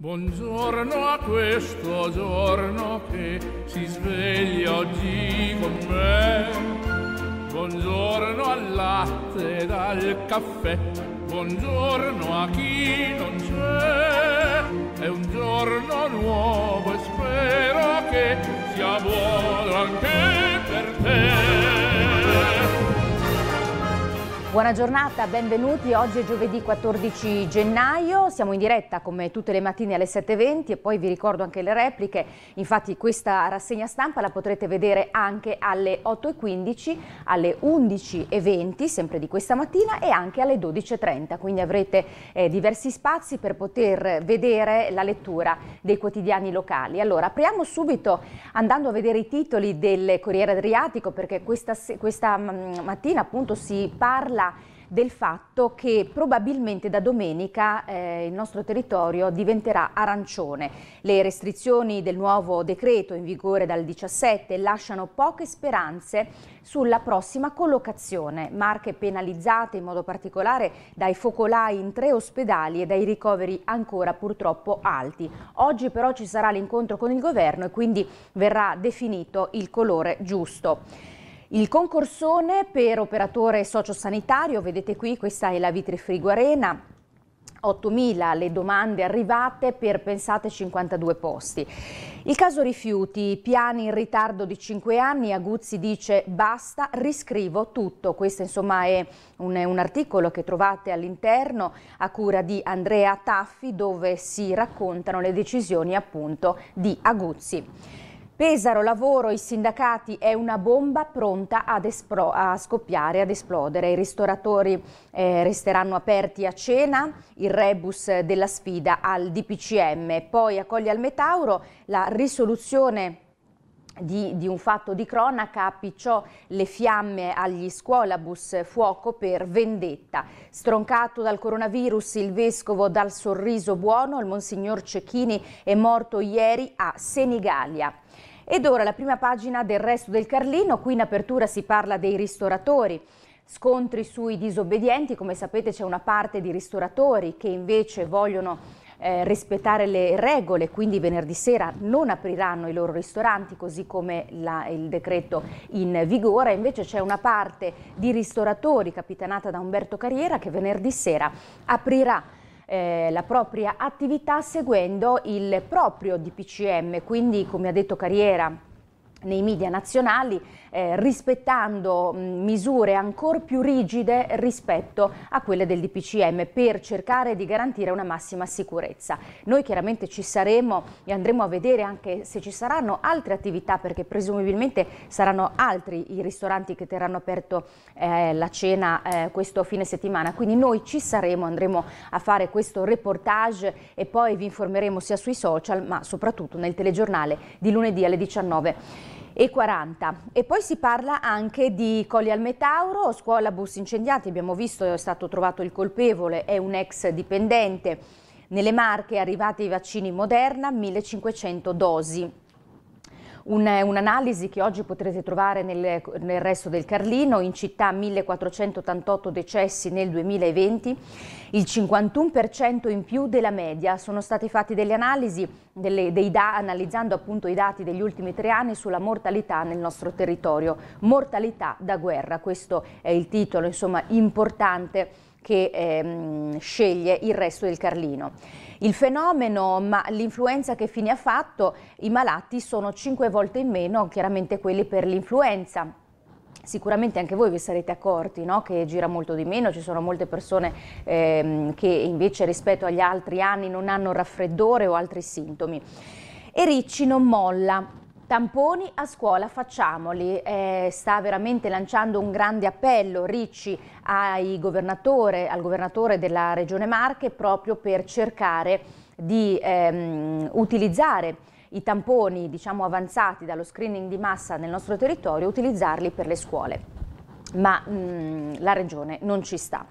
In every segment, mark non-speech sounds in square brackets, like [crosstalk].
Buongiorno a questo giorno che si sveglia oggi con me. Buongiorno al latte ed al caffè, buongiorno a chi non c'è. È un giorno nuovo e spero che sia buono anche Buona giornata, benvenuti. Oggi è giovedì 14 gennaio, siamo in diretta come tutte le mattine alle 7.20 e poi vi ricordo anche le repliche. Infatti questa rassegna stampa la potrete vedere anche alle 8.15, alle 11.20, sempre di questa mattina e anche alle 12.30. Quindi avrete eh, diversi spazi per poter vedere la lettura dei quotidiani locali. Allora, apriamo subito andando a vedere i titoli del Corriere Adriatico perché questa, questa mm, mattina appunto si parla del fatto che probabilmente da domenica eh, il nostro territorio diventerà arancione. Le restrizioni del nuovo decreto in vigore dal 17 lasciano poche speranze sulla prossima collocazione. Marche penalizzate in modo particolare dai focolai in tre ospedali e dai ricoveri ancora purtroppo alti. Oggi però ci sarà l'incontro con il governo e quindi verrà definito il colore giusto. Il concorsone per operatore sociosanitario, vedete qui, questa è la Vitrifrigo Arena, 8.000 le domande arrivate per, pensate, 52 posti. Il caso rifiuti, piani in ritardo di 5 anni, Aguzzi dice basta, riscrivo tutto. Questo insomma è un, un articolo che trovate all'interno a cura di Andrea Taffi dove si raccontano le decisioni appunto di Aguzzi. Pesaro, lavoro, i sindacati, è una bomba pronta espro, a scoppiare, ad esplodere. I ristoratori eh, resteranno aperti a cena, il rebus della sfida al DPCM. Poi accoglie al Metauro la risoluzione di, di, un fatto di cronaca, appicciò le fiamme agli scuolabus, fuoco per vendetta. Stroncato dal coronavirus, il vescovo dal sorriso buono, il monsignor Cecchini è morto ieri a Senigallia. Ed ora la prima pagina del resto del Carlino, qui in apertura si parla dei ristoratori. Scontri sui disobbedienti, come sapete c'è una parte di ristoratori che invece vogliono eh, rispettare le regole, quindi venerdì sera non apriranno i loro ristoranti così come la, il decreto in vigore, invece c'è una parte di ristoratori capitanata da Umberto Carriera che venerdì sera aprirà eh, la propria attività seguendo il proprio DPCM, quindi come ha detto Carriera nei media nazionali eh, rispettando misure ancora più rigide rispetto a quelle del DPCM per cercare di garantire una massima sicurezza. Noi chiaramente ci saremo e andremo a vedere anche se ci saranno altre attività perché presumibilmente saranno altri i ristoranti che terranno aperto eh, la cena eh, questo fine settimana. Quindi noi ci saremo, andremo a fare questo reportage e poi vi informeremo sia sui social ma soprattutto nel telegiornale di lunedì alle 19 e 40. E poi si parla anche di Colli al Metauro, scuola bus incendiati, abbiamo visto è stato trovato il colpevole, è un ex dipendente. Nelle Marche arrivati i vaccini Moderna, 1500 dosi un'analisi che oggi potrete trovare nel, nel resto del Carlino, in città 1488 decessi nel 2020, il 51% in più della media. Sono stati fatti delle analisi, delle, dei da, analizzando appunto i dati degli ultimi tre anni sulla mortalità nel nostro territorio. Mortalità da guerra, questo è il titolo insomma importante che ehm, sceglie il resto del Carlino. Il fenomeno, ma l'influenza che fine ha fatto, i malati sono 5 volte in meno, chiaramente quelli per l'influenza. Sicuramente anche voi vi sarete accorti no? che gira molto di meno, ci sono molte persone ehm, che invece rispetto agli altri anni non hanno raffreddore o altri sintomi. E Ricci non molla, Tamponi a scuola facciamoli, eh, sta veramente lanciando un grande appello Ricci governatore, al governatore della Regione Marche proprio per cercare di ehm, utilizzare i tamponi diciamo, avanzati dallo screening di massa nel nostro territorio, utilizzarli per le scuole, ma mh, mm, la Regione non ci sta.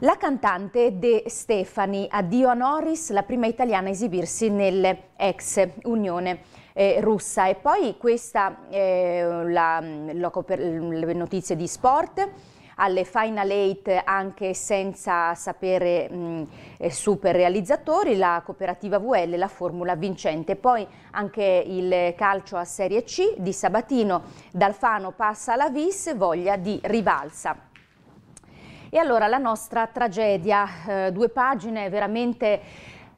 La cantante De Stefani, addio a Norris, la prima italiana a esibirsi nell'ex Unione eh, russa. E poi questa, eh, la, la, le notizie di sport alle Final Eight anche senza sapere mh, eh, super realizzatori, la cooperativa VL, la formula vincente. Poi anche il calcio a Serie C di Sabatino, Dalfano passa alla Vis, voglia di rivalsa. E allora la nostra tragedia, eh, due pagine veramente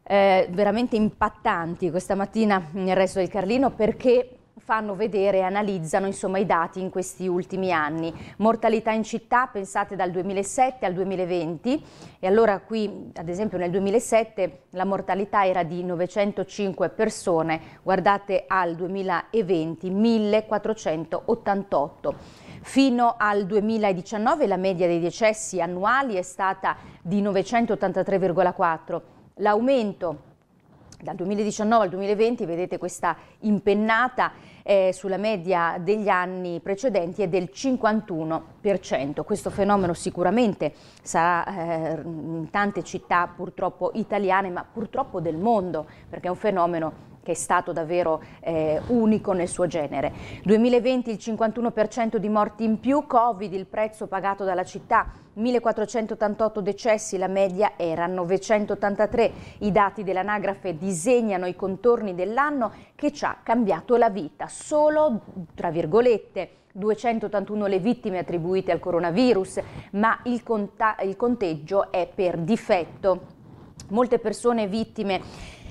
eh, veramente impattanti questa mattina nel resto del Carlino perché fanno vedere e analizzano insomma, i dati in questi ultimi anni. Mortalità in città, pensate dal 2007 al 2020, e allora qui ad esempio nel 2007 la mortalità era di 905 persone, guardate al 2020 1488. Fino al 2019 la media dei decessi annuali è stata di 983,4 l'aumento dal 2019 al 2020 vedete questa impennata eh, sulla media degli anni precedenti è del 51%. Questo fenomeno sicuramente sarà eh, in tante città purtroppo italiane ma purtroppo del mondo perché è un fenomeno che è stato davvero eh, unico nel suo genere. 2020 il 51% di morti in più, Covid il prezzo pagato dalla città, 1488 decessi, la media era 983. I dati dell'anagrafe disegnano i contorni dell'anno che ci ha cambiato la vita, solo tra virgolette 281 le vittime attribuite al coronavirus, ma il, il conteggio è per difetto. Molte persone vittime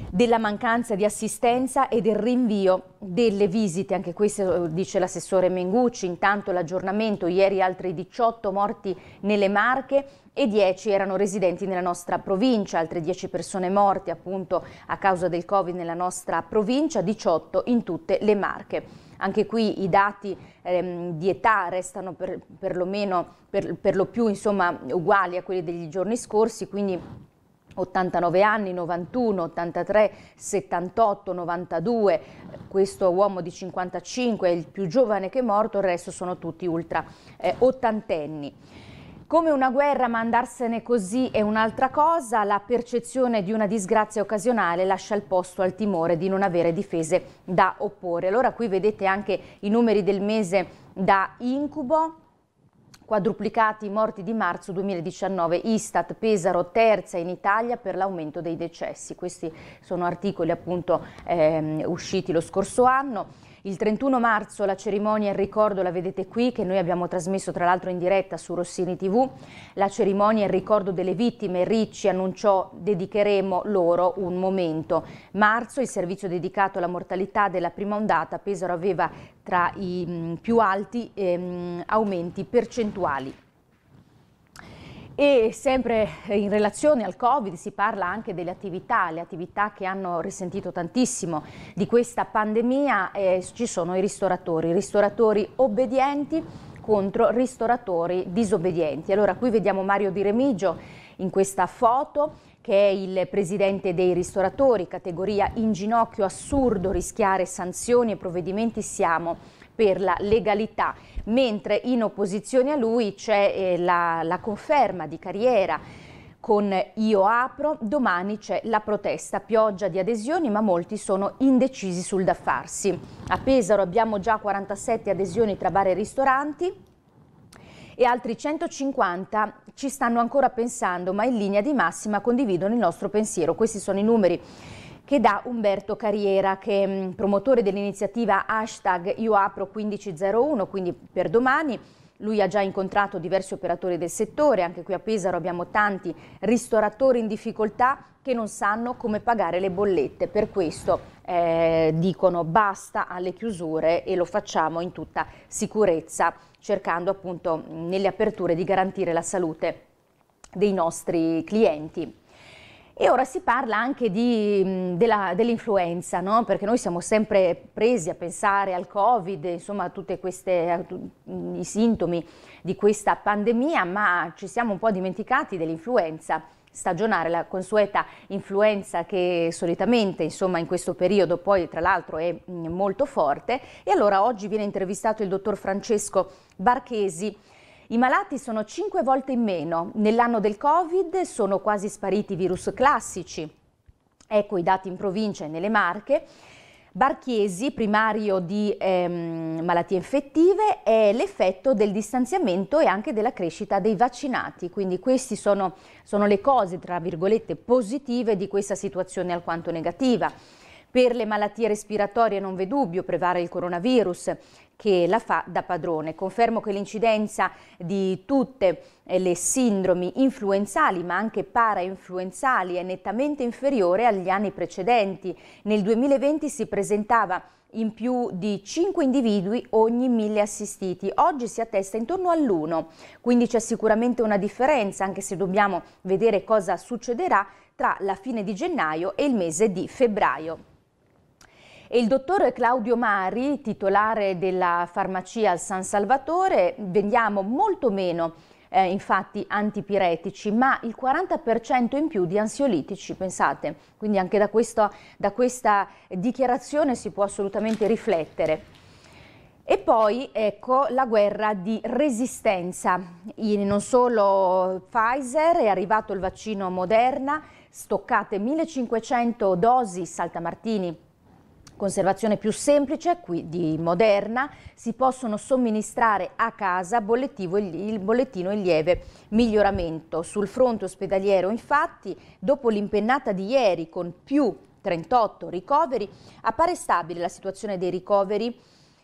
della mancanza di assistenza e del rinvio delle visite, anche questo eh, dice l'assessore Mengucci, intanto l'aggiornamento, ieri altri 18 morti nelle Marche e 10 erano residenti nella nostra provincia, altre 10 persone morte appunto a causa del Covid nella nostra provincia, 18 in tutte le Marche. Anche qui i dati ehm, di età restano per, per, lo meno, per, per lo più insomma, uguali a quelli degli giorni scorsi, quindi 89 anni, 91, 83, 78, 92, questo uomo di 55 è il più giovane che è morto, il resto sono tutti ultra eh, ottantenni. Come una guerra, ma andarsene così è un'altra cosa, la percezione di una disgrazia occasionale lascia il posto al timore di non avere difese da opporre. Allora qui vedete anche i numeri del mese da incubo, Quadruplicati i morti di marzo 2019, Istat, Pesaro, terza in Italia per l'aumento dei decessi. Questi sono articoli appunto ehm, usciti lo scorso anno. Il 31 marzo la cerimonia in ricordo la vedete qui, che noi abbiamo trasmesso tra l'altro in diretta su Rossini TV. La cerimonia in ricordo delle vittime, Ricci annunciò dedicheremo loro un momento. Marzo, il servizio dedicato alla mortalità della prima ondata, Pesaro aveva tra i mm, più alti ehm, aumenti percentuali. E sempre in relazione al Covid si parla anche delle attività, le attività che hanno risentito tantissimo di questa pandemia, eh, ci sono i ristoratori, ristoratori obbedienti contro ristoratori disobbedienti. Allora qui vediamo Mario Di Remigio in questa foto che è il presidente dei ristoratori, categoria in ginocchio assurdo rischiare sanzioni e provvedimenti siamo per la legalità, mentre in opposizione a lui c'è eh, la, la conferma di carriera con Io Apro, domani c'è la protesta, pioggia di adesioni ma molti sono indecisi sul da farsi. A Pesaro abbiamo già 47 adesioni tra bar e ristoranti e altri 150 ci stanno ancora pensando ma in linea di massima condividono il nostro pensiero. Questi sono i numeri che dà Umberto Carriera, che è mm, promotore dell'iniziativa hashtag ioapro 1501, quindi per domani. Lui ha già incontrato diversi operatori del settore, anche qui a Pesaro abbiamo tanti ristoratori in difficoltà che non sanno come pagare le bollette. Per questo eh, dicono basta alle chiusure e lo facciamo in tutta sicurezza, cercando appunto mm, nelle aperture di garantire la salute dei nostri clienti. E ora si parla anche mm, dell'influenza, no? perché noi siamo sempre presi a pensare al Covid, insomma a tutti mm, i sintomi di questa pandemia, ma ci siamo un po' dimenticati dell'influenza stagionale, la consueta influenza che solitamente insomma in questo periodo poi tra l'altro è mm, molto forte e allora oggi viene intervistato il dottor Francesco Barchesi i malati sono 5 volte in meno. Nell'anno del Covid sono quasi spariti i virus classici. Ecco i dati in provincia e nelle Marche. Barchiesi, primario di ehm, malattie infettive, è l'effetto del distanziamento e anche della crescita dei vaccinati. Quindi queste sono, sono le cose, tra virgolette, positive di questa situazione alquanto negativa. Per le malattie respiratorie non v'è dubbio, prevale il coronavirus che la fa da padrone. Confermo che l'incidenza di tutte eh, le sindromi influenzali ma anche parainfluenzali è nettamente inferiore agli anni precedenti. Nel 2020 si presentava in più di 5 individui ogni 1000 assistiti. Oggi si attesta intorno all'1, quindi c'è sicuramente una differenza, anche se dobbiamo vedere cosa succederà tra la fine di gennaio e il mese di febbraio. E il dottore Claudio Mari, titolare della farmacia al San Salvatore, vendiamo molto meno eh, infatti antipiretici, ma il 40% in più di ansiolitici, pensate. Quindi anche da, questo, da questa dichiarazione si può assolutamente riflettere. E poi ecco la guerra di resistenza. Non solo Pfizer, è arrivato il vaccino Moderna, stoccate 1500 dosi, Saltamartini conservazione più semplice, quindi moderna, si possono somministrare a casa il bollettino in lieve miglioramento. Sul fronte ospedaliero, infatti, dopo l'impennata di ieri con più 38 ricoveri, appare stabile la situazione dei ricoveri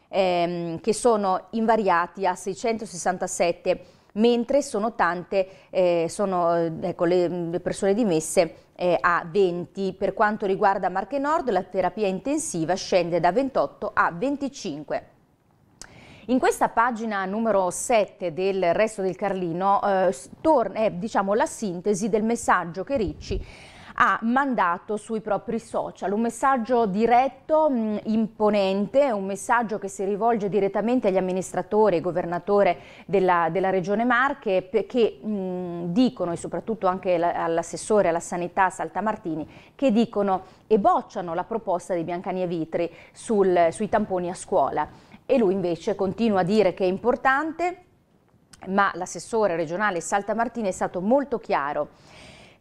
ehm, che sono invariati a 667 mentre sono tante eh, sono, eh, ecco, le, mm, le, persone dimesse eh, a 20. Per quanto riguarda Marche Nord, la terapia intensiva scende da 28 a 25. In questa pagina numero 7 del Resto del Carlino eh, torna, è eh, diciamo, la sintesi del messaggio che Ricci ha mandato sui propri social un messaggio diretto, mh, imponente, un messaggio che si rivolge direttamente agli amministratori e governatore della, della, Regione Marche che mh, dicono, e soprattutto anche all'assessore alla sanità Saltamartini, che dicono e bocciano la proposta di Biancania Vitri sul, sui tamponi a scuola. E lui invece continua a dire che è importante, ma l'assessore regionale Saltamartini è stato molto chiaro.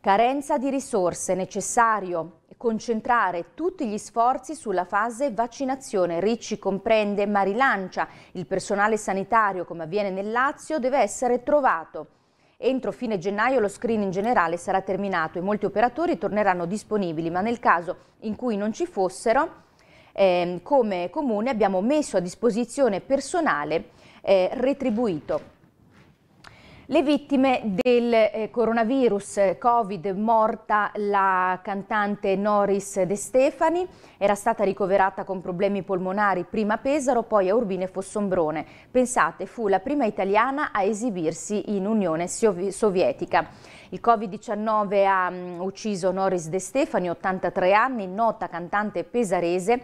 Carenza di risorse, necessario concentrare tutti gli sforzi sulla fase vaccinazione. Ricci comprende ma rilancia. Il personale sanitario, come avviene nel Lazio, deve essere trovato. Entro fine gennaio lo screening generale sarà terminato e molti operatori torneranno disponibili, ma nel caso in cui non ci fossero, eh, come comune abbiamo messo a disposizione personale eh, retribuito. Le vittime del eh, coronavirus eh, Covid morta la cantante Noris De Stefani, era stata ricoverata con problemi polmonari prima a Pesaro, poi a Urbine e Fossombrone. Pensate, fu la prima italiana a esibirsi in Unione Sovietica. Il Covid-19 ha mm, ucciso Noris De Stefani, 83 anni, nota cantante pesarese,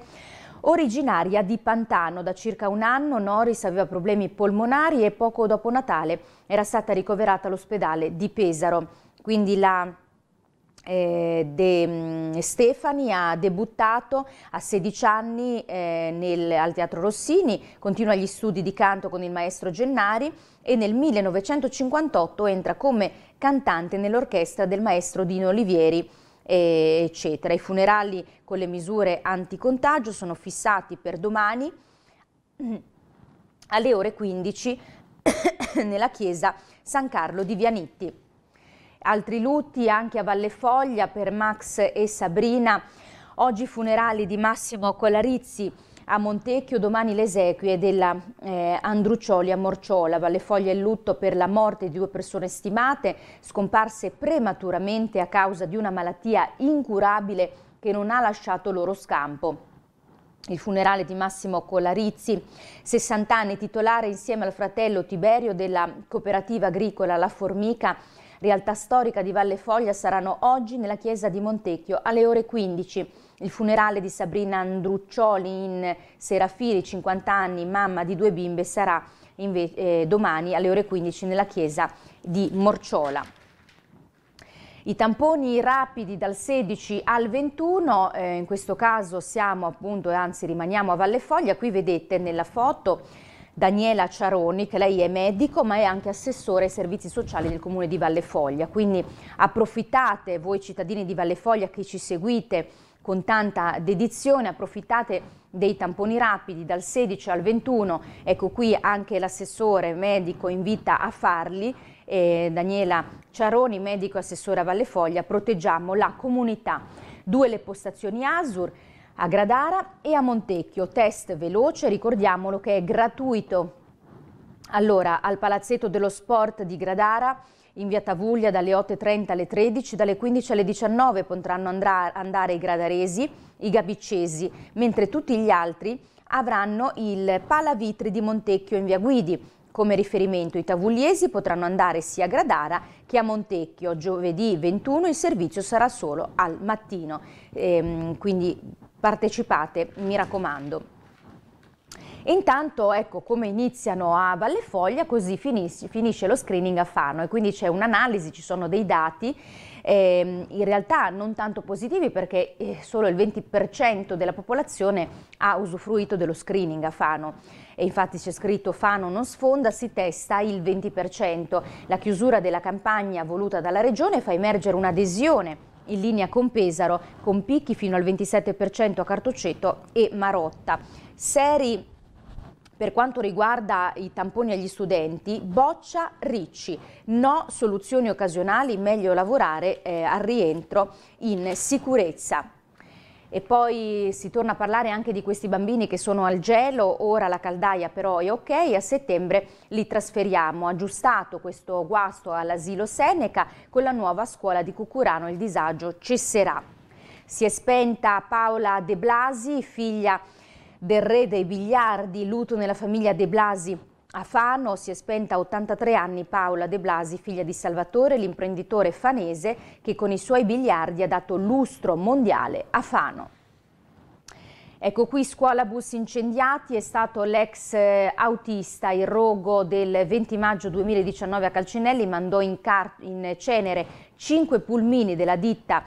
Originaria di Pantano, da circa un anno Noris aveva problemi polmonari e poco dopo Natale era stata ricoverata all'ospedale di Pesaro. Quindi la eh, De mm, Stefani ha debuttato a 16 anni eh, nel, al Teatro Rossini, continua gli studi di canto con il maestro Gennari e nel 1958 entra come cantante nell'orchestra del maestro Dino Olivieri eccetera. I funerali con le misure anticontagio sono fissati per domani alle ore 15 [coughs] nella chiesa San Carlo di Vianitti. Altri lutti anche a Valle Foglia per Max e Sabrina. Oggi funerali di Massimo Colarizzi a Montecchio domani le esequie della eh, Andruccioli a Morciola, Valle Foglia in lutto per la morte di due persone stimate, scomparse prematuramente a causa di una malattia incurabile che non ha lasciato loro scampo. Il funerale di Massimo Colarizzi, 60 anni, titolare insieme al fratello Tiberio della cooperativa agricola La Formica, realtà storica di Valle Foglia, saranno oggi nella chiesa di Montecchio alle ore 15. Il funerale di Sabrina Andruccioli in Serafiri, 50 anni, mamma di due bimbe, sarà eh, domani alle ore 15 nella chiesa di Morciola. I tamponi rapidi dal 16 al 21, eh, in questo caso siamo appunto, anzi rimaniamo a Valle Foglia, qui vedete nella foto Daniela Ciaroni, che lei è medico ma è anche assessore ai servizi sociali del comune di Valle Foglia, quindi approfittate voi cittadini di Valle Foglia che ci seguite con tanta dedizione, approfittate dei tamponi rapidi dal 16 al 21, ecco qui anche l'assessore medico invita a farli, eh, Daniela Ciaroni, medico assessore a Valle Foglia, proteggiamo la comunità. Due le postazioni ASUR a Gradara e a Montecchio, test veloce, ricordiamolo che è gratuito. Allora, al Palazzetto dello Sport di Gradara in via Tavuglia dalle 8.30 alle 13, dalle 15 alle 19 potranno andare i gradaresi, i gabicesi, mentre tutti gli altri avranno il Palavitri di Montecchio in via Guidi. Come riferimento i tavugliesi potranno andare sia a Gradara che a Montecchio. Giovedì 21 il servizio sarà solo al mattino, ehm, quindi partecipate, mi raccomando. Intanto ecco come iniziano a Vallefoglia, così finisce, finisce lo screening a Fano e quindi c'è un'analisi, ci sono dei dati eh, in realtà non tanto positivi perché eh, solo il 20% della popolazione ha usufruito dello screening a Fano e infatti c'è scritto Fano non sfonda, si testa il 20%. La chiusura della campagna voluta dalla Regione fa emergere un'adesione in linea con Pesaro, con picchi fino al 27% a Cartoceto e Marotta. Seri per quanto riguarda i tamponi agli studenti, boccia Ricci, no soluzioni occasionali, meglio lavorare eh, al rientro in sicurezza. E poi si torna a parlare anche di questi bambini che sono al gelo, ora la caldaia però è ok, a settembre li trasferiamo. Aggiustato questo guasto all'asilo Seneca, con la nuova scuola di Cucurano il disagio cesserà. Si è spenta Paola De Blasi, figlia di del re dei biliardi, luto nella famiglia De Blasi. A Fano si è spenta a 83 anni Paola De Blasi, figlia di Salvatore, l'imprenditore fanese che con i suoi biliardi ha dato lustro mondiale a Fano. Ecco qui scuola bus incendiati, è stato l'ex eh, autista, il rogo del 20 maggio 2019 a Calcinelli, mandò in, in cenere cinque pulmini della ditta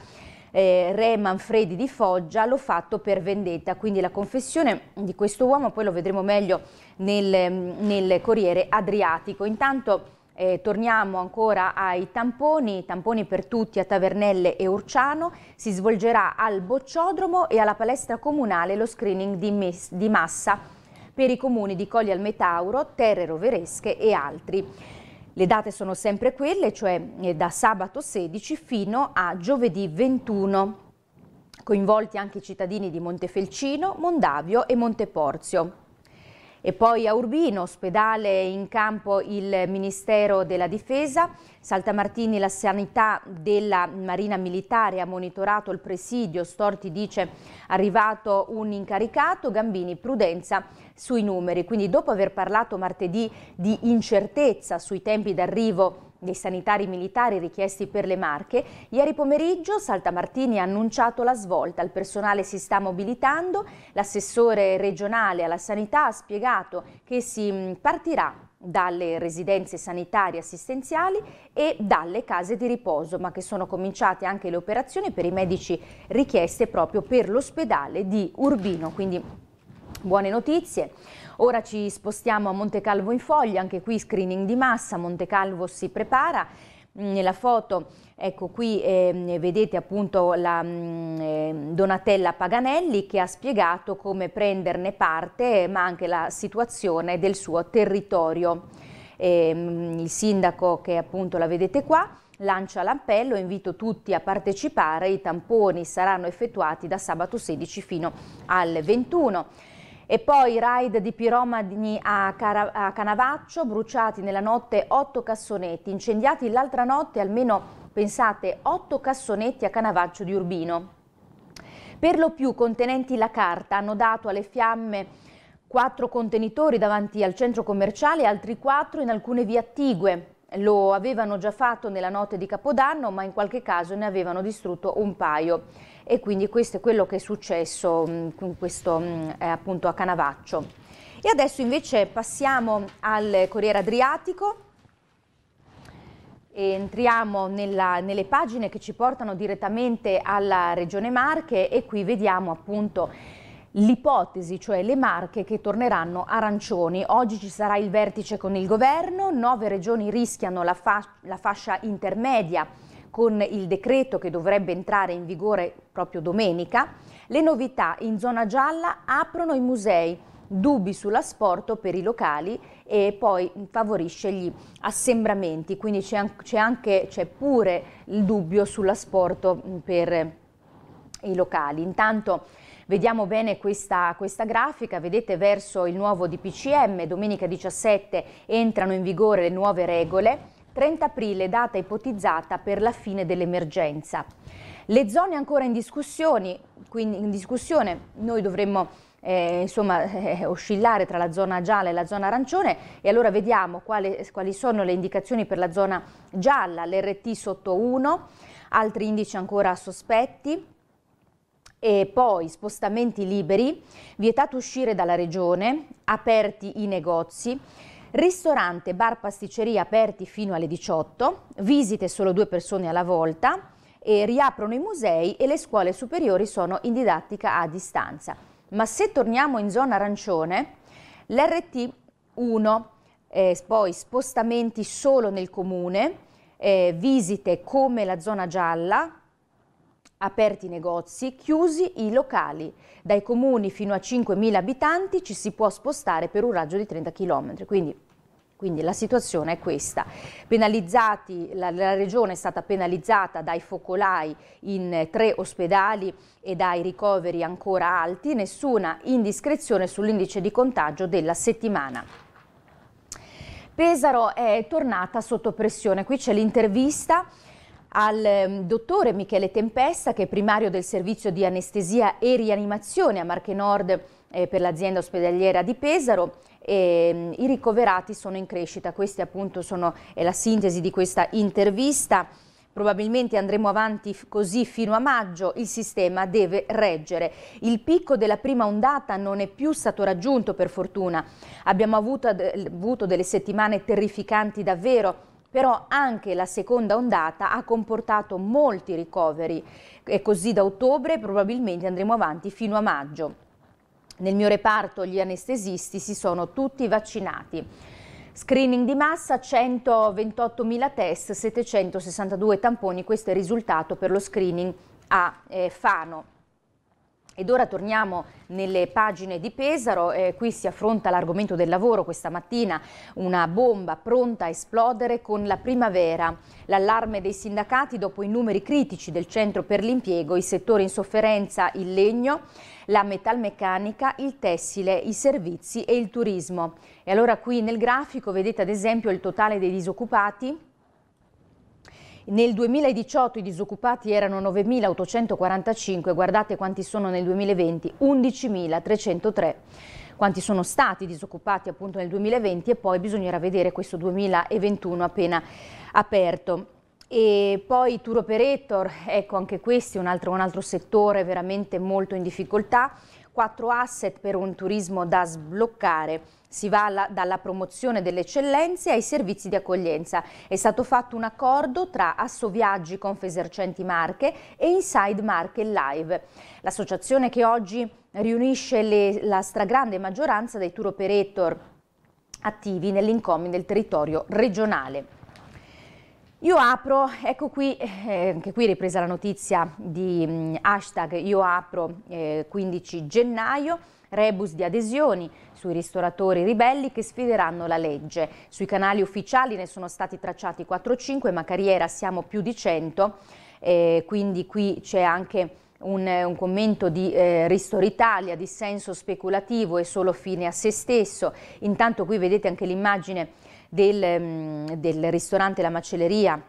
eh, re Manfredi di Foggia, l'ho fatto per vendetta, quindi la confessione di questo uomo, poi lo vedremo meglio nel, nel Corriere Adriatico. Intanto... Eh, torniamo ancora ai tamponi, tamponi per tutti a Tavernelle e Urciano, si svolgerà al Bocciodromo e alla palestra comunale lo screening di, di massa per i comuni di Colli al Metauro, Terre Roveresche e altri. Le date sono sempre quelle, cioè eh, da sabato 16 fino a giovedì 21. Coinvolti anche i cittadini di Montefelcino, Mondavio e Monteporzio. E poi a Urbino, ospedale in campo il Ministero della Difesa, Saltamartini la sanità della Marina Militare ha monitorato il presidio, Storti dice arrivato un incaricato, Gambini prudenza sui numeri. Quindi dopo aver parlato martedì di incertezza sui tempi d'arrivo dei sanitari militari richiesti per le Marche, ieri pomeriggio Saltamartini ha annunciato la svolta, il personale si sta mobilitando, l'assessore regionale alla sanità ha spiegato che si mm, partirà dalle residenze sanitarie assistenziali e dalle case di riposo, ma che sono cominciate anche le operazioni per i medici richieste proprio per l'ospedale di Urbino, quindi Buone notizie. Ora ci spostiamo a Montecalvo in Foglia, anche qui screening di massa, Montecalvo si prepara. Nella mm, foto, ecco qui eh, vedete appunto la eh, Donatella Paganelli che ha spiegato come prenderne parte, ma anche la situazione del suo territorio. Eh, il sindaco che appunto la vedete qua lancia l'appello, invito tutti a partecipare, i tamponi saranno effettuati da sabato 16 fino al 21. E poi raid di piromani a, Cara a Canavaccio, bruciati nella notte 8 cassonetti, incendiati l'altra notte almeno, pensate, 8 cassonetti a Canavaccio di Urbino. Per lo più contenenti la carta hanno dato alle fiamme quattro contenitori davanti al centro commerciale e altri quattro in alcune vie attigue. Lo avevano già fatto nella notte di Capodanno, ma in qualche caso ne avevano distrutto un paio e quindi questo è quello che è successo mh, mm, questo, mh, mm, eh, appunto a Canavaccio. E adesso invece passiamo al Corriere Adriatico entriamo nella, nelle pagine che ci portano direttamente alla Regione Marche e qui vediamo appunto l'ipotesi, cioè le marche che torneranno arancioni. Oggi ci sarà il vertice con il governo, nove regioni rischiano la, fa la fascia intermedia con il decreto che dovrebbe entrare in vigore proprio domenica, le novità in zona gialla aprono i musei, dubbi sull'asporto per i locali e poi favorisce gli assembramenti, quindi c'è pure il dubbio sull'asporto mm, per i locali. Intanto Vediamo bene questa, questa, grafica, vedete verso il nuovo DPCM, domenica 17 entrano in vigore le nuove regole 30 aprile, data ipotizzata per la fine dell'emergenza. Le zone ancora in discussione, quindi in discussione noi dovremmo eh, insomma, [laughs] eh, oscillare tra la zona gialla e la zona arancione e allora vediamo quali, quali sono le indicazioni per la zona gialla, l'RT sotto 1, altri indici ancora sospetti, e poi spostamenti liberi, vietato uscire dalla regione, aperti i negozi, ristorante, bar, pasticceria aperti fino alle 18, visite solo due persone alla volta, riaprono i musei e le scuole superiori sono in didattica a distanza. Ma se torniamo in zona arancione, l'RT 1, eh, poi spostamenti solo nel comune, eh, visite come la zona gialla, aperti i negozi, chiusi i locali. Dai comuni fino a 5.000 abitanti ci si può spostare per un raggio di 30 km. Quindi quindi la situazione è questa. Penalizzati, la, la, regione è stata penalizzata dai focolai in tre ospedali e dai ricoveri ancora alti, nessuna indiscrezione sull'indice di contagio della settimana. Pesaro è tornata sotto pressione, qui c'è l'intervista al ehm, dottore Michele Tempesta che è primario del servizio di anestesia e rianimazione a Marche Nord eh, per l'azienda ospedaliera di Pesaro e ehm, i ricoverati sono in crescita. Questa appunto sono, è la sintesi di questa intervista. Probabilmente andremo avanti così fino a maggio, il sistema deve reggere. Il picco della prima ondata non è più stato raggiunto per fortuna. Abbiamo avuto, avuto delle settimane terrificanti davvero, però anche la seconda ondata ha comportato molti ricoveri e così da ottobre probabilmente andremo avanti fino a maggio. Nel mio reparto gli anestesisti si sono tutti vaccinati. Screening di massa, 128.000 test, 762 tamponi, questo è il risultato per lo screening a eh, Fano. Ed ora torniamo nelle pagine di Pesaro, eh, qui si affronta l'argomento del lavoro questa mattina, una bomba pronta a esplodere con la primavera, l'allarme dei sindacati dopo i numeri critici del centro per l'impiego, i settori in sofferenza, il legno, la metalmeccanica, il tessile, i servizi e il turismo. E allora qui nel grafico vedete ad esempio il totale dei disoccupati, nel 2018 i disoccupati erano 9.845, guardate quanti sono nel 2020, 11.303 quanti sono stati disoccupati appunto nel 2020 e poi bisognerà vedere questo 2021 appena aperto. E poi tour operator, ecco anche questi, un altro, un altro settore veramente molto in difficoltà, quattro asset per un turismo da sbloccare si va alla, dalla promozione delle eccellenze ai servizi di accoglienza. È stato fatto un accordo tra Assoviaggi Confesercenti Marche e Inside Marche Live, l'associazione che oggi riunisce le, la stragrande maggioranza dei tour operator attivi nell'incomi del territorio regionale. Io apro, ecco qui, eh, anche qui ripresa la notizia di mh, mm, hashtag Io apro eh, 15 gennaio, rebus di adesioni sui ristoratori ribelli che sfideranno la legge. Sui canali ufficiali ne sono stati tracciati 4-5, ma carriera siamo più di 100, eh, quindi qui c'è anche... Un, un, commento di eh, Ristoritalia di senso speculativo e solo fine a se stesso. Intanto qui vedete anche l'immagine del, mm, del ristorante La Macelleria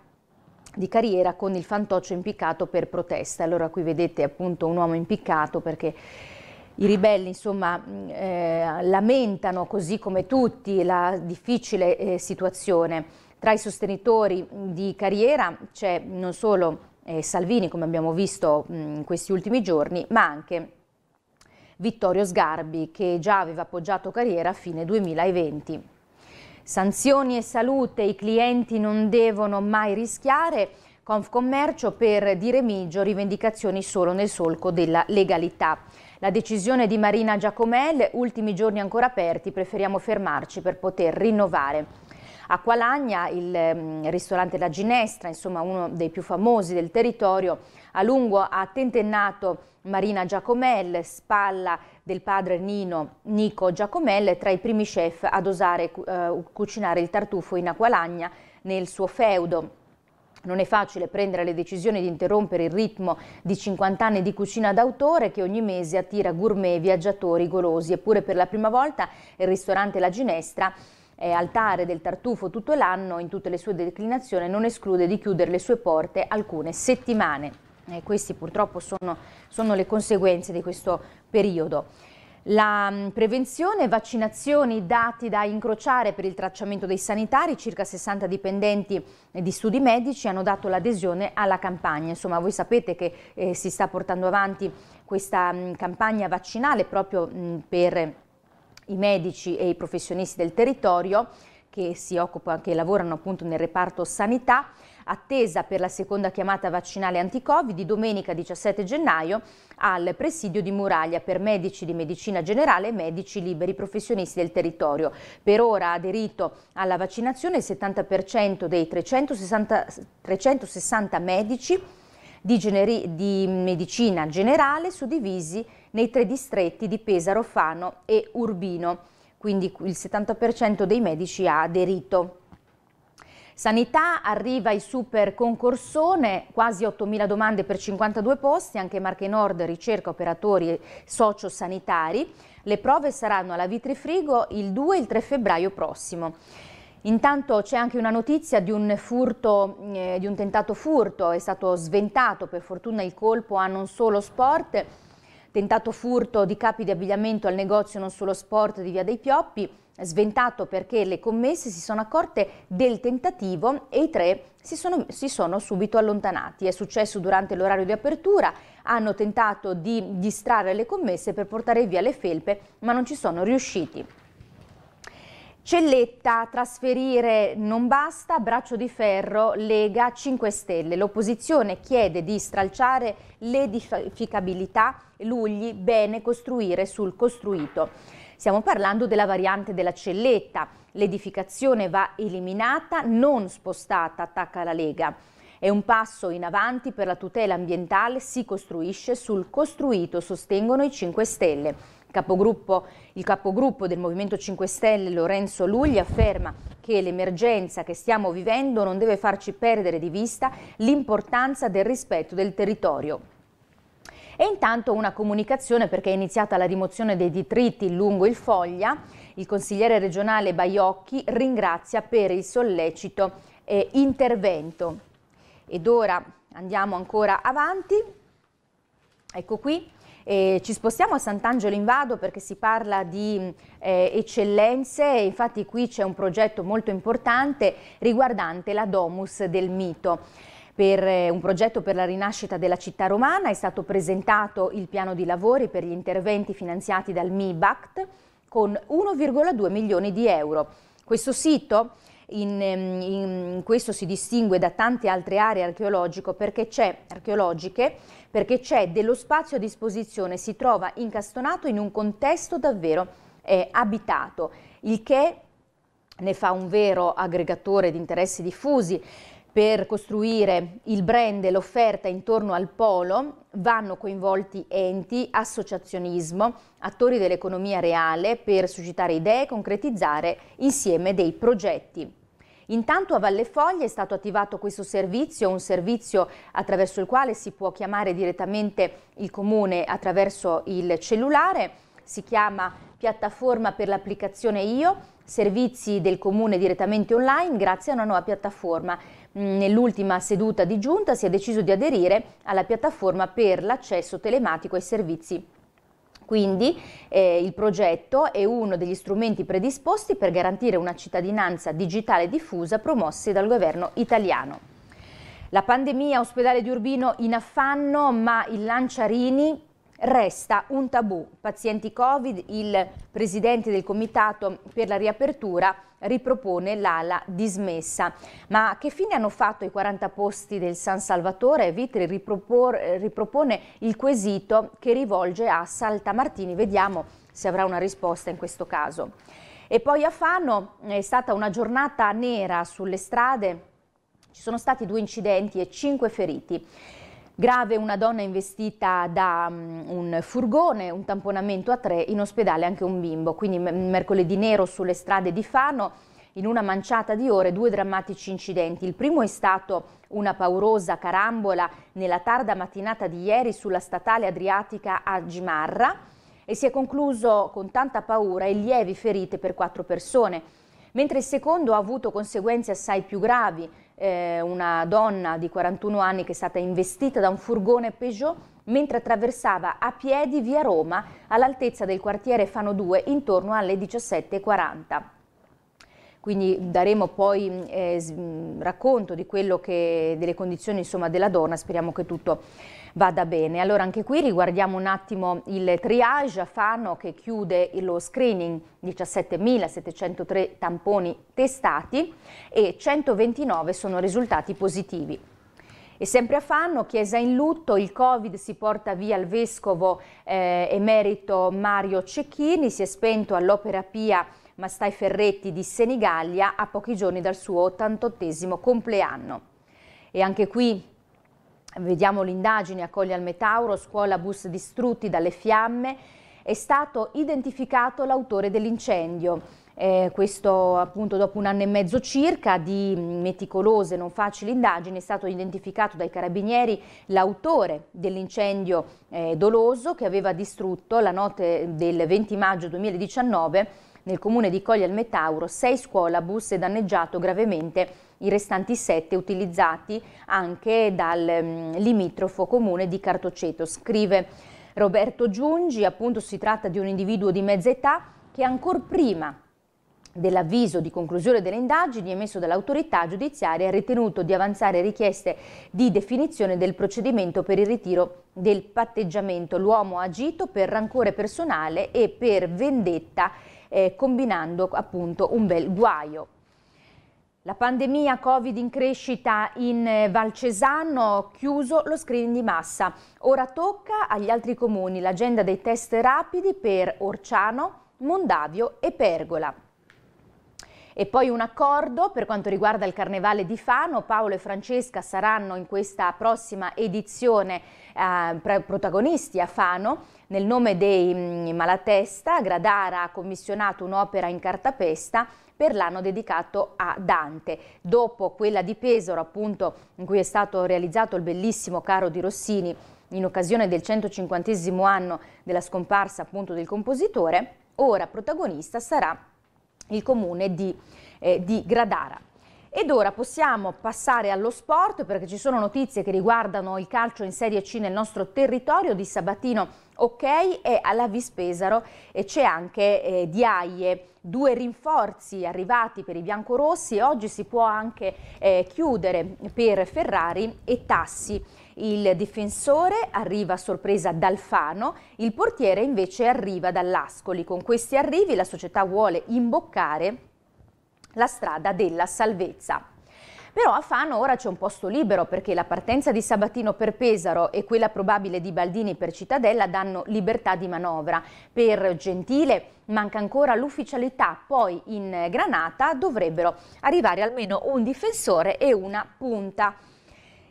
di carriera con il fantoccio impiccato per protesta. Allora qui vedete appunto un uomo impiccato perché i ribelli insomma, mm, eh, lamentano, così come tutti, la difficile eh, situazione. Tra i sostenitori mm, di carriera c'è non solo eh, Salvini, come abbiamo visto mm, in questi ultimi giorni, ma anche Vittorio Sgarbi, che già aveva appoggiato carriera a fine 2020. Sanzioni e salute, i clienti non devono mai rischiare. Confcommercio per di remigio rivendicazioni solo nel solco della legalità. La decisione di Marina Giacomel, ultimi giorni ancora aperti, preferiamo fermarci per poter rinnovare. A Qualagna, il mm, ristorante La Ginestra, insomma uno dei più famosi del territorio, a lungo ha tentennato Marina Giacomel, spalla del padre Nino Nico Giacomel, tra i primi chef ad osare eh, cucinare il tartufo in Aqualagna nel suo feudo. Non è facile prendere le decisioni di interrompere il ritmo di 50 anni di cucina d'autore che ogni mese attira gourmet, viaggiatori, golosi. Eppure per la prima volta il ristorante La Ginestra eh, altare del tartufo tutto l'anno in tutte le sue declinazioni non esclude di chiudere le sue porte alcune settimane. E queste purtroppo sono, sono le conseguenze di questo periodo. La mm, prevenzione vaccinazioni dati da incrociare per il tracciamento dei sanitari, circa 60 dipendenti eh, di studi medici hanno dato l'adesione alla campagna. Insomma, voi sapete che eh, si sta portando avanti questa mh, mm, campagna vaccinale proprio mh, mm, per i medici e i professionisti del territorio che si occupano, che lavorano appunto nel reparto sanità attesa per la seconda chiamata vaccinale anti-Covid domenica 17 gennaio al presidio di Muraglia per medici di medicina generale e medici liberi professionisti del territorio. Per ora ha aderito alla vaccinazione il 70% dei 360, 360 medici di, di, medicina generale suddivisi nei tre distretti di Pesaro, Fano e Urbino. Quindi il 70% dei medici ha aderito. Sanità arriva il super concorsone, quasi 8.000 domande per 52 posti, anche Marche Nord ricerca operatori sociosanitari. Le prove saranno alla Vitrifrigo il 2 e il 3 febbraio prossimo. Intanto c'è anche una notizia di un, furto, eh, di un tentato furto, è stato sventato per fortuna il colpo a non solo sport, tentato furto di capi di abbigliamento al negozio non solo sport di Via dei Pioppi, sventato perché le commesse si sono accorte del tentativo e i tre si sono, si sono subito allontanati. È successo durante l'orario di apertura, hanno tentato di distrarre le commesse per portare via le felpe ma non ci sono riusciti. Celletta, trasferire non basta, braccio di ferro, Lega 5 Stelle. L'opposizione chiede di stralciare l'edificabilità, Lugli, bene costruire sul costruito. Stiamo parlando della variante della celletta. L'edificazione va eliminata, non spostata, attacca la Lega. È un passo in avanti per la tutela ambientale, si costruisce sul costruito, sostengono i 5 Stelle. Capogruppo, il capogruppo del Movimento 5 Stelle Lorenzo Lugli afferma che l'emergenza che stiamo vivendo non deve farci perdere di vista l'importanza del rispetto del territorio. E intanto una comunicazione perché è iniziata la rimozione dei detriti lungo il Foglia. Il consigliere regionale Baiocchi ringrazia per il sollecito eh, intervento. Ed ora andiamo ancora avanti. Ecco qui. E ci spostiamo a Sant'Angelo in Vado perché si parla di eh, eccellenze, infatti qui c'è un progetto molto importante riguardante la Domus del Mito per eh, un progetto per la rinascita della città romana, è stato presentato il piano di lavori per gli interventi finanziati dal MIBACT con 1,2 milioni di euro. Questo sito in, ehm, in questo si distingue da tante altre aree perché archeologiche perché c'è dello spazio a disposizione, si trova incastonato in un contesto davvero eh, abitato, il che ne fa un vero aggregatore di interessi diffusi per costruire il brand e l'offerta intorno al polo vanno coinvolti enti, associazionismo, attori dell'economia reale per suscitare idee e concretizzare insieme dei progetti. Intanto a Valle Foglia è stato attivato questo servizio, un servizio attraverso il quale si può chiamare direttamente il comune attraverso il cellulare, si chiama piattaforma per l'applicazione IO, servizi del comune direttamente online grazie a una nuova piattaforma Mm, nell'ultima seduta di giunta si è deciso di aderire alla piattaforma per l'accesso telematico ai servizi quindi eh, il progetto è uno degli strumenti predisposti per garantire una cittadinanza digitale diffusa promossi dal governo italiano. La pandemia ospedale di Urbino in affanno, ma il Lanciarini resta un tabù. Pazienti Covid, il presidente del comitato per la riapertura ripropone l'ala dismessa. Ma che fine hanno fatto i 40 posti del San Salvatore? Vitri ripropone il quesito che rivolge a Saltamartini. Vediamo se avrà una risposta in questo caso. E poi a Fano è stata una giornata nera sulle strade. Ci sono stati due incidenti e cinque feriti. Grave una donna investita da um, un furgone, un tamponamento a tre, in ospedale anche un bimbo. Quindi mercoledì nero sulle strade di Fano, in una manciata di ore, due drammatici incidenti. Il primo è stato una paurosa carambola nella tarda mattinata di ieri sulla statale adriatica a Gimarra e si è concluso con tanta paura e lievi ferite per quattro persone mentre il secondo ha avuto conseguenze assai più gravi eh, una donna di 41 anni che è stata investita da un furgone Peugeot mentre attraversava a piedi via Roma all'altezza del quartiere Fano 2 intorno alle 17.40 quindi daremo poi mm, eh, mm, racconto che, delle condizioni insomma, della donna, speriamo che tutto vada bene. Allora anche qui riguardiamo un attimo il triage a Fano che chiude lo screening 17.703 tamponi testati e 129 sono risultati positivi. E sempre a Fanno, chiesa in lutto, il Covid si porta via il vescovo eh, emerito Mario Cecchini, si è spento all'Opera Pia Mastai Ferretti di Senigallia a pochi giorni dal suo 88 compleanno. E anche qui vediamo l'indagine a Colle al Metauro, scuola bus distrutti dalle fiamme, è stato identificato l'autore dell'incendio. Eh, questo appunto dopo un anno e mezzo circa di meticolose, non facili indagini, è stato identificato dai carabinieri l'autore dell'incendio eh, doloso che aveva distrutto la notte del 20 maggio 2019 nel comune di al Metauro, 6 scuolabus è danneggiato gravemente i restanti sette utilizzati anche dal mm, limitrofo comune di Cartoceto. Scrive Roberto Giungi, appunto si tratta di un individuo di mezza età che ancor prima dell'avviso di conclusione delle indagini emesso dall'autorità giudiziaria ha ritenuto di avanzare richieste di definizione del procedimento per il ritiro del patteggiamento. L'uomo ha agito per rancore personale e per vendetta eh, combinando appunto un bel guaio. La pandemia Covid in crescita in eh, Valcesano, chiuso lo screening di massa. Ora tocca agli altri comuni l'agenda dei test rapidi per Orciano, Mondavio e Pergola. E poi un accordo per quanto riguarda il Carnevale di Fano. Paolo e Francesca saranno in questa prossima edizione eh, protagonisti a Fano. Nel nome dei mh, mm, Malatesta, Gradara ha commissionato un'opera in cartapesta per l'anno dedicato a Dante. Dopo quella di Pesaro, appunto, in cui è stato realizzato il bellissimo caro di Rossini in occasione del 150 anno della scomparsa appunto del compositore, ora protagonista sarà il comune di, eh, di Gradara. Ed ora possiamo passare allo sport perché ci sono notizie che riguardano il calcio in Serie C nel nostro territorio di Sabatino ok e alla Vispesaro e c'è anche eh, Diaie, due rinforzi arrivati per i biancorossi e oggi si può anche eh, chiudere per Ferrari e Tassi. Il difensore arriva a sorpresa dal Fano, il portiere invece arriva dall'Ascoli. Con questi arrivi la società vuole imboccare la strada della salvezza. Però a Fano ora c'è un posto libero perché la partenza di Sabatino per Pesaro e quella probabile di Baldini per Cittadella danno libertà di manovra. Per Gentile manca ancora l'ufficialità, poi in Granata dovrebbero arrivare almeno un difensore e una punta.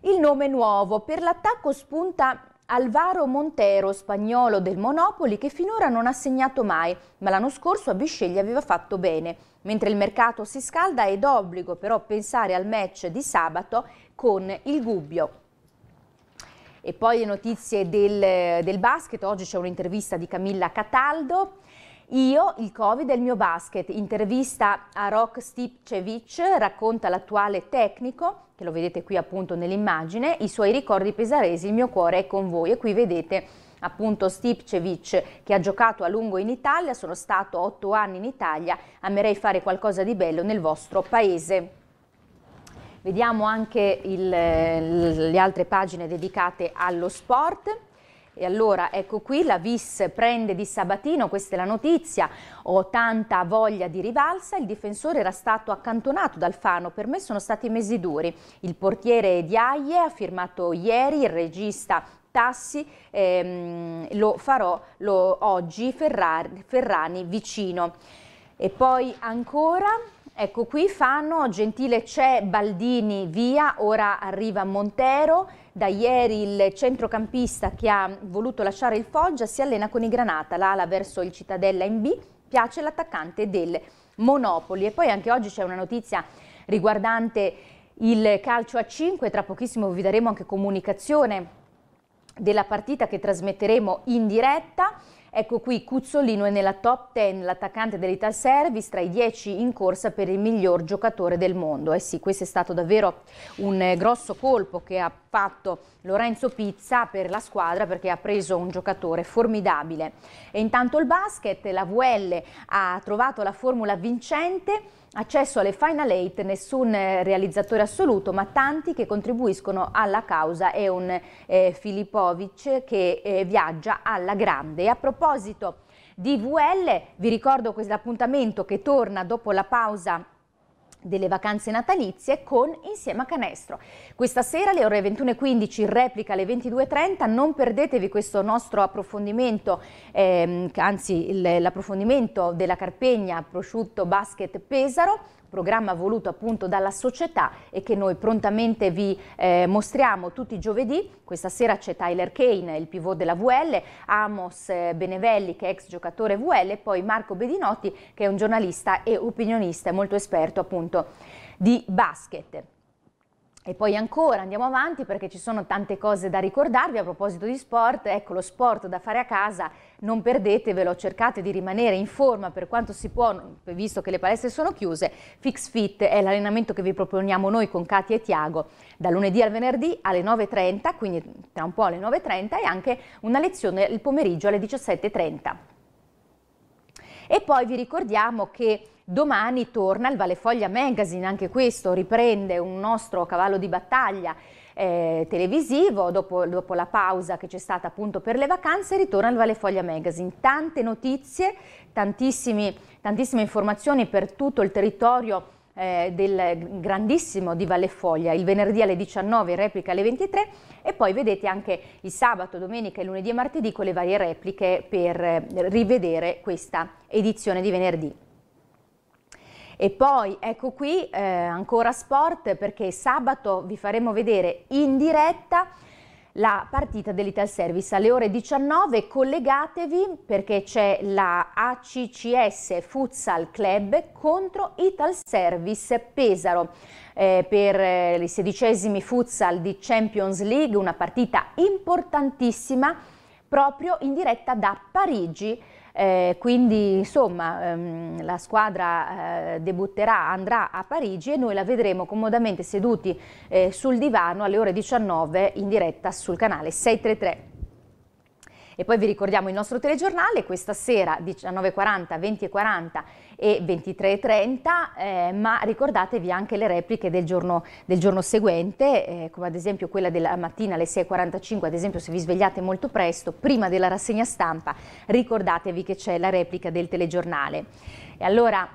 Il nome nuovo per l'attacco spunta Alvaro Montero, spagnolo del Monopoli, che finora non ha segnato mai, ma l'anno scorso a Bisceglie aveva fatto bene. Mentre il mercato si scalda è d'obbligo però pensare al match di sabato con il Gubbio. E poi le notizie del, del basket, oggi c'è un'intervista di Camilla Cataldo. Io, il Covid e il mio basket. Intervista a Rok Stipcevic, racconta l'attuale tecnico, che lo vedete qui appunto nell'immagine, i suoi ricordi pesaresi, il mio cuore è con voi. E qui vedete appunto Stipcevic che ha giocato a lungo in Italia, sono stato otto anni in Italia, amerei fare qualcosa di bello nel vostro paese. Vediamo anche il, eh, le altre pagine dedicate allo sport. E allora ecco qui la Vis prende di Sabatino, questa è la notizia, ho tanta voglia di rivalsa, il difensore era stato accantonato dal Fano, per me sono stati mesi duri. Il portiere di Aie ha firmato ieri, il regista Tassi, ehm, lo farò lo, oggi Ferrar, Ferrani vicino. E poi ancora Ecco, qui fanno Gentile c'è, Baldini via, ora arriva Montero. Da ieri il centrocampista che ha voluto lasciare il Foggia si allena con i Granata, l'ala verso il Cittadella in B, piace l'attaccante del Monopoli. E poi anche oggi c'è una notizia riguardante il calcio a 5, tra pochissimo vi daremo anche comunicazione della partita che trasmetteremo in diretta. Ecco qui Cuzzolino è nella top 10, l'attaccante dell'Ital Service, tra i 10 in corsa per il miglior giocatore del mondo. Eh sì, questo è stato davvero un eh, grosso colpo che ha fatto Lorenzo Pizza per la squadra perché ha preso un giocatore formidabile. E intanto il basket, la VL ha trovato la formula vincente Accesso alle Final Eight, nessun eh, realizzatore assoluto, ma tanti che contribuiscono alla causa è un eh, Filippovic che eh, viaggia alla grande. E a proposito di VL, vi ricordo questo appuntamento che torna dopo la pausa delle vacanze natalizie con Insieme a Canestro. Questa sera alle ore 21.15, in replica alle 22.30, non perdetevi questo nostro approfondimento, ehm, anzi l'approfondimento della Carpegna Prosciutto Basket Pesaro programma voluto appunto dalla società e che noi prontamente vi eh, mostriamo tutti i giovedì. Questa sera c'è Tyler Kane, il pivot della VL, Amos eh, Benevelli che è ex giocatore VL e poi Marco Bedinotti che è un giornalista e opinionista molto esperto appunto di basket. E poi ancora andiamo avanti perché ci sono tante cose da ricordarvi a proposito di sport, ecco lo sport da fare a casa, non perdetevelo, cercate di rimanere in forma per quanto si può, visto che le palestre sono chiuse, Fix Fit è l'allenamento che vi proponiamo noi con Katia e Tiago da lunedì al venerdì alle 9.30, quindi tra un po' alle 9.30 e anche una lezione il pomeriggio alle 17.30. E poi vi ricordiamo che Domani torna il Valefoglia Magazine, anche questo riprende un nostro cavallo di battaglia eh, televisivo, dopo, dopo, la pausa che c'è stata appunto per le vacanze, ritorna il Valefoglia Magazine. Tante notizie, tantissime informazioni per tutto il territorio eh, del grandissimo di Vallefoglia, il venerdì alle 19, replica alle 23 e poi vedete anche il sabato, domenica, lunedì e martedì con le varie repliche per eh, rivedere questa edizione di venerdì. E poi ecco qui eh, ancora sport perché sabato vi faremo vedere in diretta la partita dell'Ital Service alle ore 19 collegatevi perché c'è la ACCS Futsal Club contro Ital Service Pesaro eh, per eh, i sedicesimi futsal di Champions League una partita importantissima proprio in diretta da Parigi eh, quindi insomma ehm, la squadra eh, debutterà, andrà a Parigi e noi la vedremo comodamente seduti eh, sul divano alle ore 19 in diretta sul canale 633. E poi vi ricordiamo il nostro telegiornale, questa sera 19.40, 20.40 e 23.30, eh, ma ricordatevi anche le repliche del giorno, del giorno seguente, eh, come ad esempio quella della mattina alle 6.45, ad esempio se vi svegliate molto presto, prima della rassegna stampa, ricordatevi che c'è la replica del telegiornale. E allora...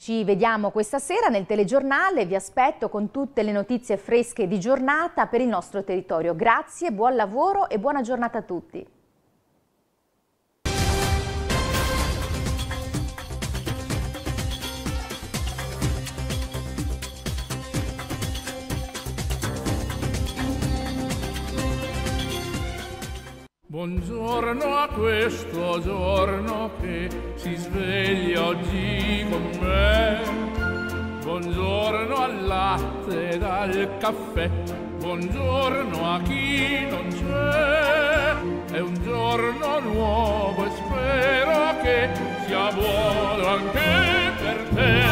Ci vediamo questa sera nel telegiornale, vi aspetto con tutte le notizie fresche di giornata per il nostro territorio. Grazie, buon lavoro e buona giornata a tutti. Buongiorno a questo giorno che si sveglia oggi con me. Buongiorno al latte e al caffè, buongiorno a chi non c'è. È un giorno nuovo e spero che sia buono anche per te.